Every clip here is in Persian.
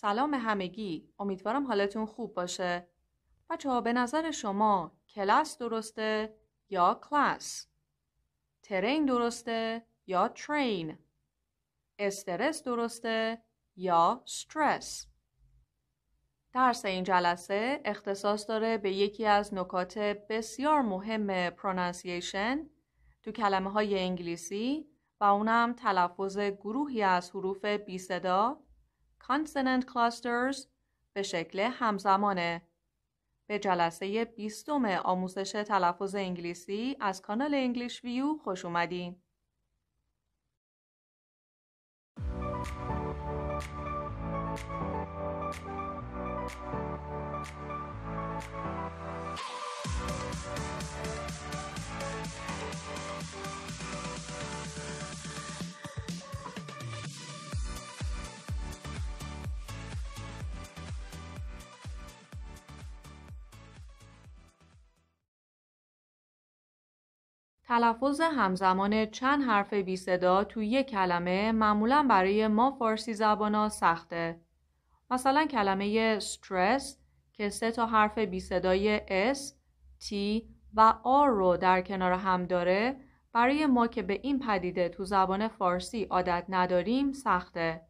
سلام همگی امیدوارم حالتون خوب باشه بچه ها به نظر شما کلاس درسته یا کلاس ترین درسته یا ترین استرس درسته یا استرس درس این جلسه اختصاص داره به یکی از نکات بسیار مهم پرونانسیشن تو کلمه های انگلیسی و اونم تلفظ گروهی از حروف بی صدا Consonant clusters به شکل همزمانه. به جلسه بیستم آموزش تلفظ انگلیسی از کانال انگلیش ویو خوش اومدین. تلفظ همزمان چند حرف بی صدا تو یک کلمه معمولا برای ما فارسی زبانا سخته. مثلا کلمه استرس که سه تا حرف بی صدای S, T و R رو در کنار هم داره برای ما که به این پدیده تو زبان فارسی عادت نداریم سخته.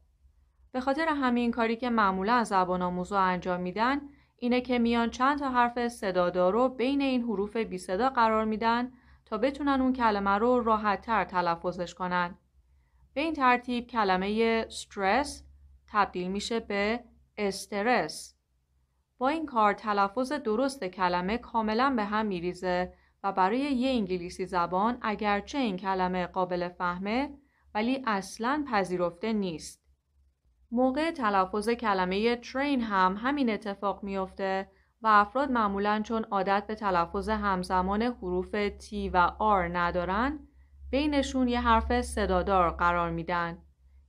به خاطر همین کاری که معمولا زبان آموزو انجام میدن اینه که میان چند تا حرف صدادار رو بین این حروف بی صدا قرار میدن تا بتونن اون کلمه رو راحت تر تلفظش کنن. به این ترتیب کلمه استرس تبدیل میشه به استرس. با این کار تلفظ درست کلمه کاملا به هم میریزه و برای یه انگلیسی زبان اگرچه این کلمه قابل فهمه ولی اصلا پذیرفته نیست. موقع تلفظ کلمه ترین هم همین اتفاق میافته و افراد معمولا چون عادت به تلفظ همزمان حروف T و R ندارن بینشون یه حرف صدادار قرار میدن.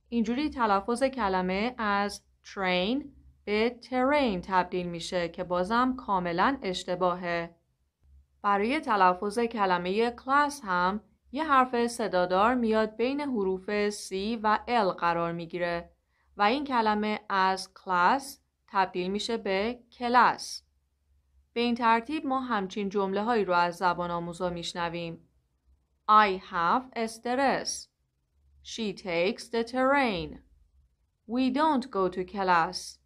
اینجوری تلفظ کلمه از train به ترین تبدیل میشه که بازم کاملا اشتباهه. برای تلفظ کلمه کلاس هم یه حرف صدادار میاد بین حروف C و L قرار میگیره و این کلمه از کلاس تبدیل میشه به کلاس. به این ترتیب ما همچین جمله هایی رو از زبان آموزا میشنویم. I have stress. She takes the terrain. We don't go to class.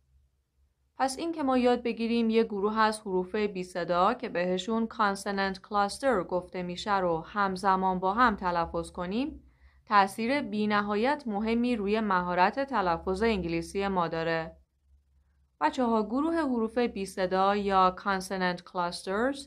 پس این که ما یاد بگیریم یه گروه از حروف بی صدا که بهشون consonant cluster گفته میشه رو همزمان با هم تلفظ کنیم تأثیر بی نهایت مهمی روی مهارت تلفظ انگلیسی ما داره. بچه ها گروه حروف بی صدا یا consonant clusters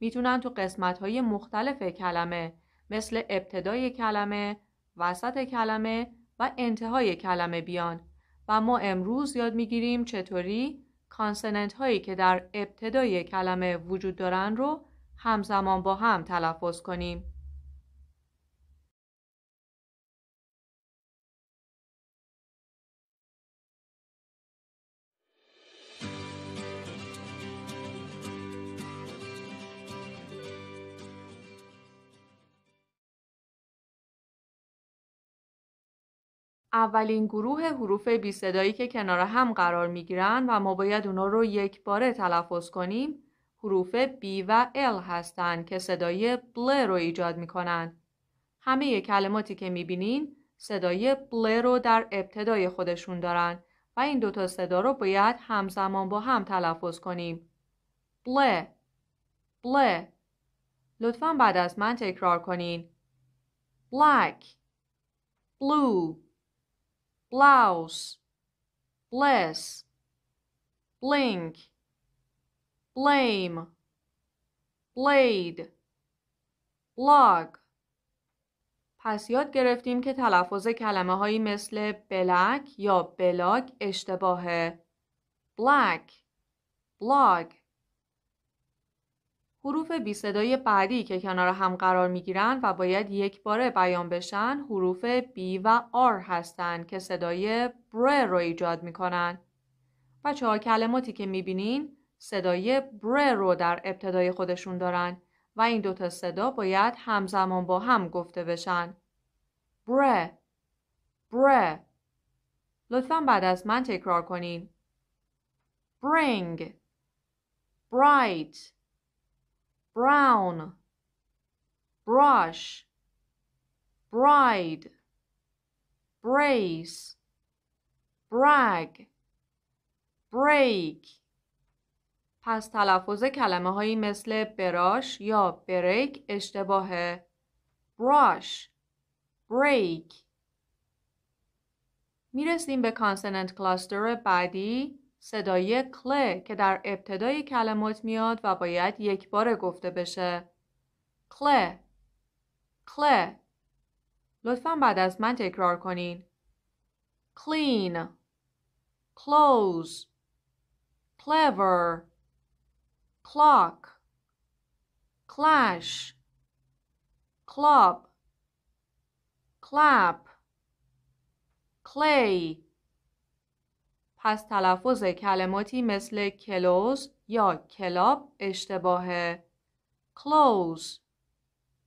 میتونن تو قسمت های مختلف کلمه مثل ابتدای کلمه، وسط کلمه و انتهای کلمه بیان و ما امروز یاد میگیریم چطوری کانسننت هایی که در ابتدای کلمه وجود دارن رو همزمان با هم تلفظ کنیم. اولین گروه حروف بی صدایی که کنار هم قرار می گیرن و ما باید اونا رو یک باره تلفظ کنیم حروف بی و ال هستند که صدای بل رو ایجاد می کنن. همه کلماتی که می بینین صدای بل رو در ابتدای خودشون دارن و این دوتا صدا رو باید همزمان با هم تلفظ کنیم. بل بل لطفا بعد از من تکرار کنین. black blue blouse, bless, blink, blame, blade, blog. پس یاد گرفتیم که تلفظ کلمه هایی مثل بلک یا بلاگ اشتباهه. black, blog. حروف بی صدای بعدی که کنار هم قرار می گیرند و باید یک باره بیان بشن حروف بی و آر هستند که صدای بر رو ایجاد می کنن. بچه ها کلماتی که می بینین صدای بر رو در ابتدای خودشون دارن و این دوتا صدا باید همزمان با هم گفته بشن. بر بر لطفا بعد از من تکرار کنین. برینگ، برایت brown brush bride brace brag break پس تلفظ کلمه هایی مثل براش یا بریک اشتباهه brush بریک میرسیم به کانسننت کلاستر بعدی صدای کل که در ابتدای کلمات میاد و باید یک بار گفته بشه. کل کل لطفا بعد از من تکرار کنین. clean close clever clock clash club clap clay پس تلفظ کلماتی مثل کلوز یا کلاب اشتباهه. کلوز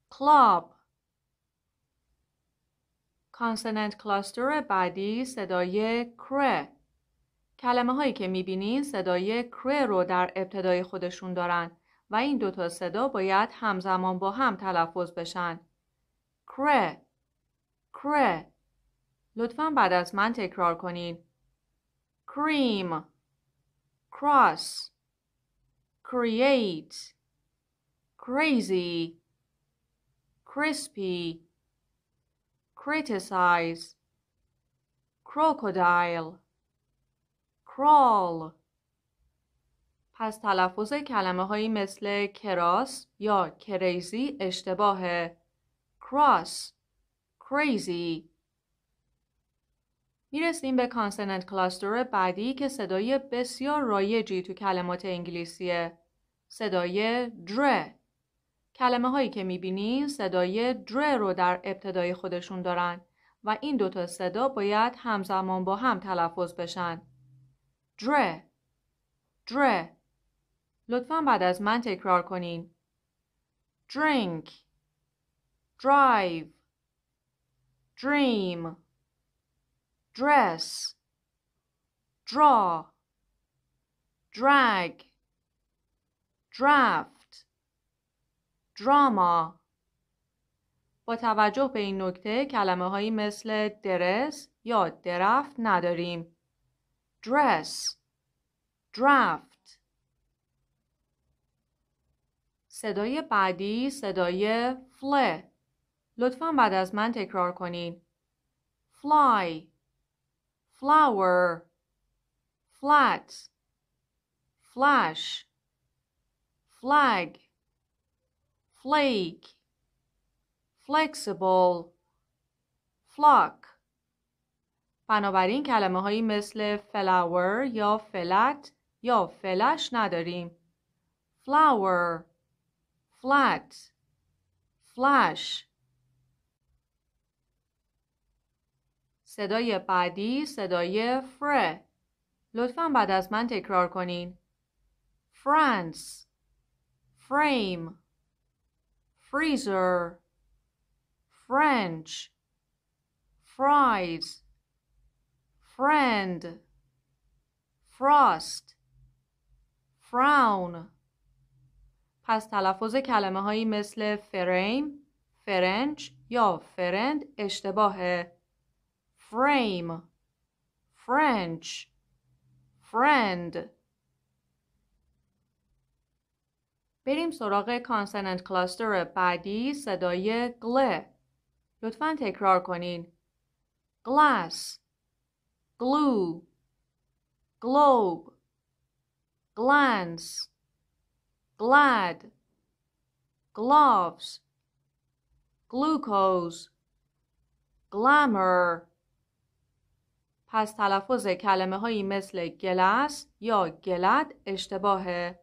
کلاب کانسننت کلاستر بعدی صدای کر کلمه هایی که میبینین صدای کر رو در ابتدای خودشون دارن و این دوتا صدا باید همزمان با هم تلفظ بشن کر کر لطفا بعد از من تکرار کنین cream cross create crazy crispy criticize crocodile crawl پس تلفظ کلمه هایی مثل کراس یا کریزی اشتباهه. کراس، crazy میرسیم به کانسنت کلاستر بعدی که صدای بسیار رایجی تو کلمات انگلیسیه. صدای در. کلمه هایی که میبینین صدای در رو در ابتدای خودشون دارن و این دوتا صدا باید همزمان با هم تلفظ بشن. در. در. لطفا بعد از من تکرار کنین. drink drive dream dress draw drag draft دراما با توجه به این نکته کلمه هایی مثل درس یا درفت نداریم dress draft صدای بعدی صدای فله لطفا بعد از من تکرار کنین fly flower flat flash flag flake flexible flock بنابراین کلمه هایی مثل flower یا flat یا flash نداریم flower flat flash صدای بعدی صدای فر لطفا بعد از من تکرار کنین فرانس فریم فریزر فرنچ فرایز فرند فراست فراون پس تلفظ کلمه هایی مثل فریم فرنچ یا فرند اشتباهه frame French friend بریم سراغ کانسنت کلاستر بعدی صدای گل لطفا تکرار کنین glass glue globe glance glad gloves glucose glamour پس تلفظ کلمه هایی مثل گلس یا گلد اشتباهه.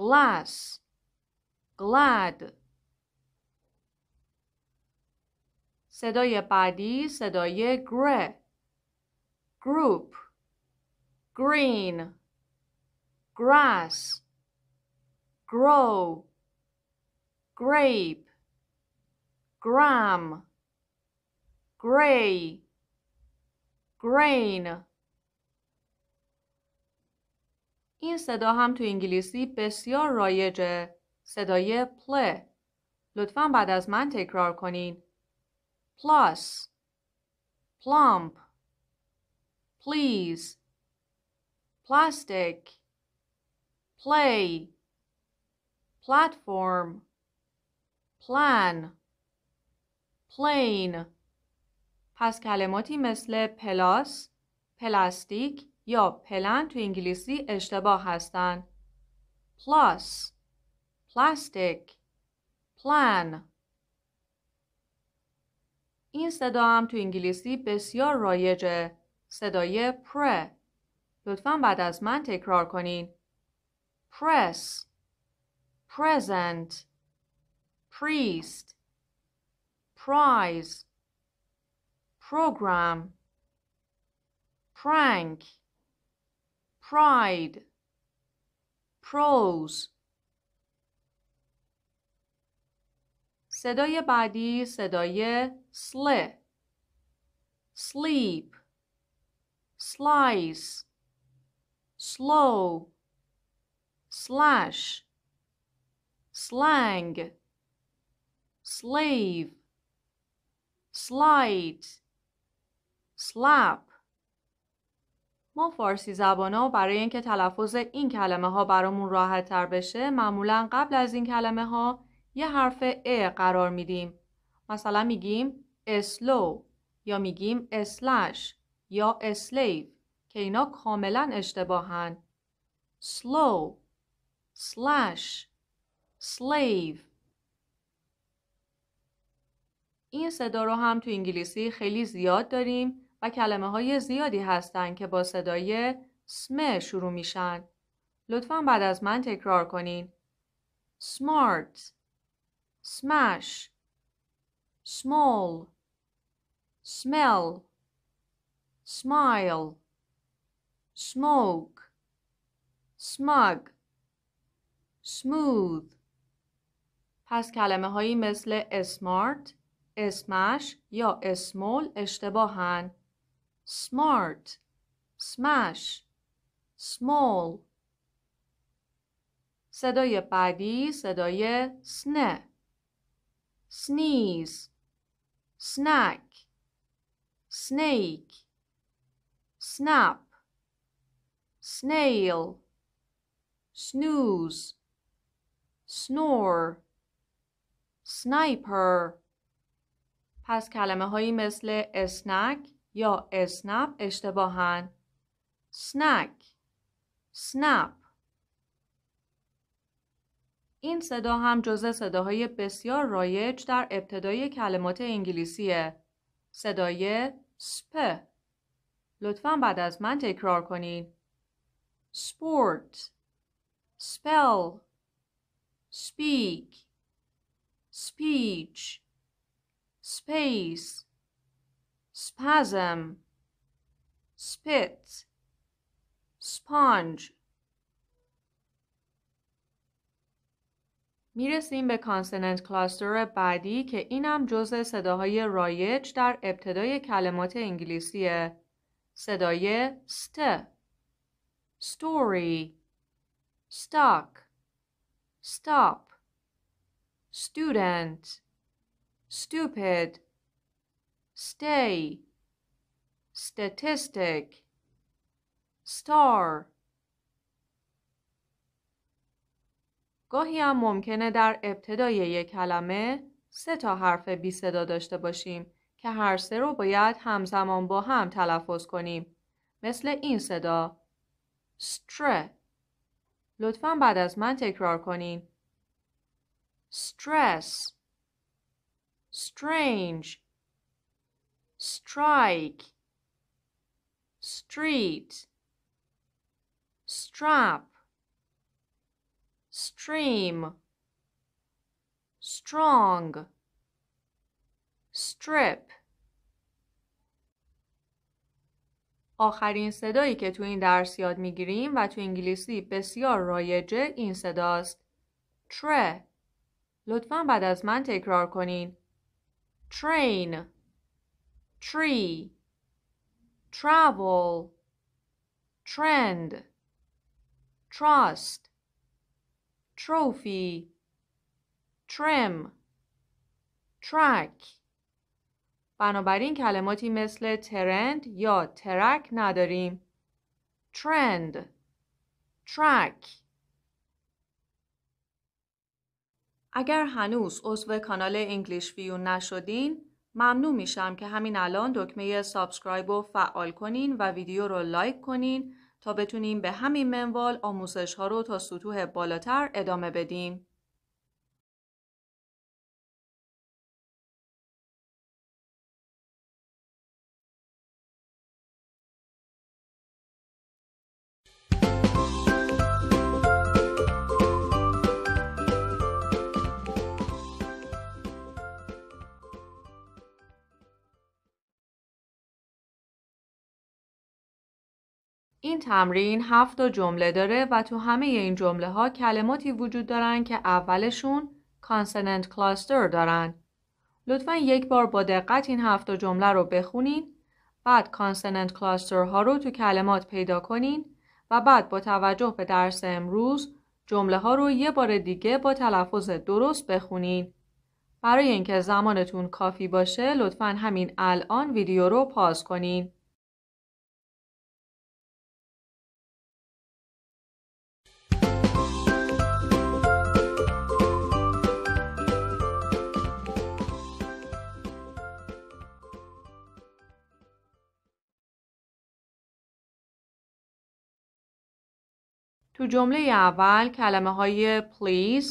glass glad صدای بعدی صدای گره group green grass grow grape gram gray grain این صدا هم تو انگلیسی بسیار رایجه صدای پل. لطفا بعد از من تکرار کنین plus plump please plastic play platform plan plane پس کلماتی مثل پلاس، پلاستیک یا پلن تو انگلیسی اشتباه هستند. پلاس، پلاستیک، پلان این صدا هم تو انگلیسی بسیار رایجه. صدای پر. لطفا بعد از من تکرار کنین. پرس پرزنت پریست پرایز program prank pride Prose. صدای بعدی صدای سله sleep slice slow slash slang slave slide slap ما فارسی ها برای اینکه تلفظ این کلمه ها برامون راحت تر بشه معمولا قبل از این کلمه ها یه حرف ا قرار میدیم مثلا میگیم slow یا میگیم slash یا slave که اینا کاملا اشتباهن slow slash slave این صدا رو هم تو انگلیسی خیلی زیاد داریم و کلمه های زیادی هستند که با صدای سم شروع میشن. لطفا بعد از من تکرار کنین. سمارت، smash small smell smile smoke smug smooth پس کلمه هایی مثل اسمارت، اسمش یا اسمول اشتباهن. smart smash small صدای بعدی صدای سنه sneeze snack snake snap snail snooze snore sniper پس کلمه هایی مثل اسنک یا اسنپ اشتباهن سنک سنپ این صدا هم جزء صداهای بسیار رایج در ابتدای کلمات انگلیسیه صدای سپ لطفا بعد از من تکرار کنین سپورت، سپل، سپیک، سپیچ، سپیس. spasm spit sponge میرسیم به کانسننت کلاستر بعدی که اینم جزء صداهای رایج در ابتدای کلمات انگلیسیه. صدای ست story stock stop student stupid stay statistic star گاهی هم ممکنه در ابتدای یک کلمه سه تا حرف بی صدا داشته باشیم که هر سه رو باید همزمان با هم تلفظ کنیم مثل این صدا ستر لطفا بعد از من تکرار کنین stress strange strike street strap stream strong strip آخرین صدایی که تو این درس یاد میگیریم و تو انگلیسی بسیار رایجه این صداست تر لطفا بعد از من تکرار کنین train tree travel trend trust trophy trim track بنابراین کلماتی مثل ترند یا ترک نداریم ترند ترک اگر هنوز عضو کانال انگلیش ویو نشدین ممنون میشم که همین الان دکمه سابسکرایب رو فعال کنین و ویدیو رو لایک کنین تا بتونیم به همین منوال آموزش ها رو تا سطوح بالاتر ادامه بدیم. این تمرین هفت جمله داره و تو همه این جمله ها کلماتی وجود دارن که اولشون Consonant Cluster دارن. لطفا یک بار با دقت این هفت جمله رو بخونین بعد Consonant Cluster ها رو تو کلمات پیدا کنین و بعد با توجه به درس امروز جمله ها رو یه بار دیگه با تلفظ درست بخونین. برای اینکه زمانتون کافی باشه لطفا همین الان ویدیو رو پاس کنین. تو جمله اول کلمه های please,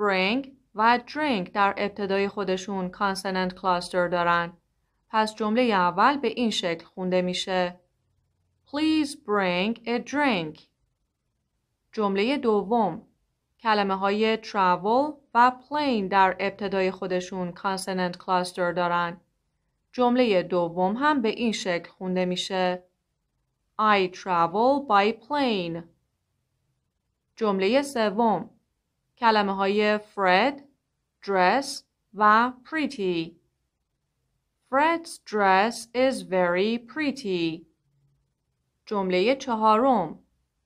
bring و drink در ابتدای خودشون Consonant Cluster دارن. پس جمله اول به این شکل خونده میشه. Please bring a drink. جمله دوم کلمه های travel و plane در ابتدای خودشون Consonant Cluster دارن. جمله دوم هم به این شکل خونده میشه. I travel by plane. جمله سوم کلمه های فرد، dress و pretty Fred's dress is very pretty. جمله چهارم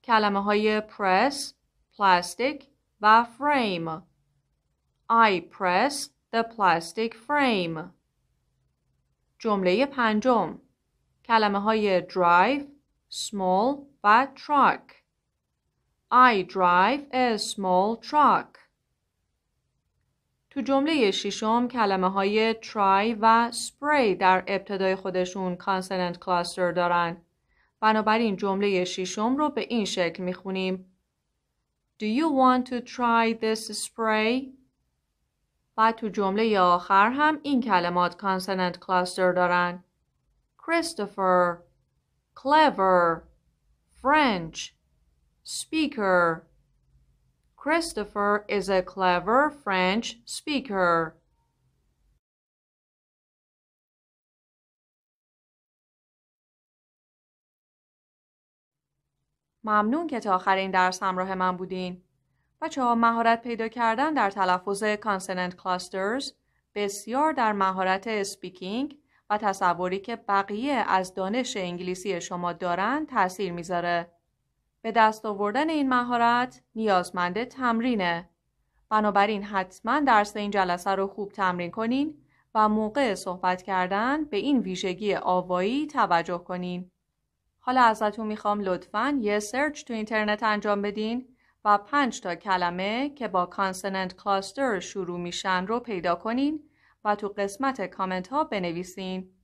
کلمه های press, plastic و frame. I press the plastic frame. جمله پنجم کلمه های drive, small و truck. I drive a small truck. تو جمله ششم کلمه های try و spray در ابتدای خودشون consonant cluster دارن. بنابراین جمله ششم رو به این شکل میخونیم. Do you want to try this spray? و تو جمله آخر هم این کلمات consonant cluster دارن. Christopher, clever, French. speaker. Christopher is a clever French speaker. ممنون که تا آخرین درس همراه من بودین. بچه ها مهارت پیدا کردن در تلفظ کانسننت کلاسترز بسیار در مهارت سپیکینگ و تصوری که بقیه از دانش انگلیسی شما دارن تاثیر میذاره. به دست آوردن این مهارت نیازمند تمرینه. بنابراین حتما درس این جلسه رو خوب تمرین کنین و موقع صحبت کردن به این ویژگی آوایی توجه کنین. حالا ازتون میخوام لطفا یه سرچ تو اینترنت انجام بدین و پنج تا کلمه که با کانسننت کلاستر شروع میشن رو پیدا کنین و تو قسمت کامنت ها بنویسین.